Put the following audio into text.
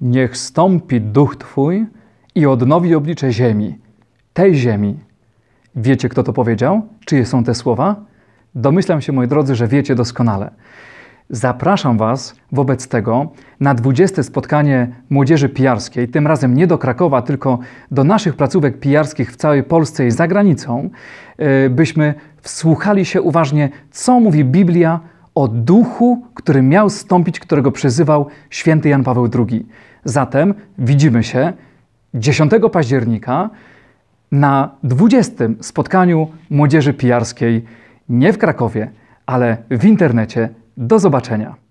Niech stąpi duch Twój i odnowi oblicze ziemi, tej ziemi. Wiecie, kto to powiedział? Czyje są te słowa? Domyślam się, moi drodzy, że wiecie doskonale. Zapraszam Was wobec tego na 20 spotkanie młodzieży pijarskiej, tym razem nie do Krakowa, tylko do naszych placówek pijarskich w całej Polsce i za granicą, e, byśmy wsłuchali się uważnie, co mówi Biblia o duchu, który miał stąpić, którego przyzywał święty Jan Paweł II. Zatem widzimy się 10 października na 20. spotkaniu młodzieży pijarskiej nie w Krakowie, ale w internecie. Do zobaczenia.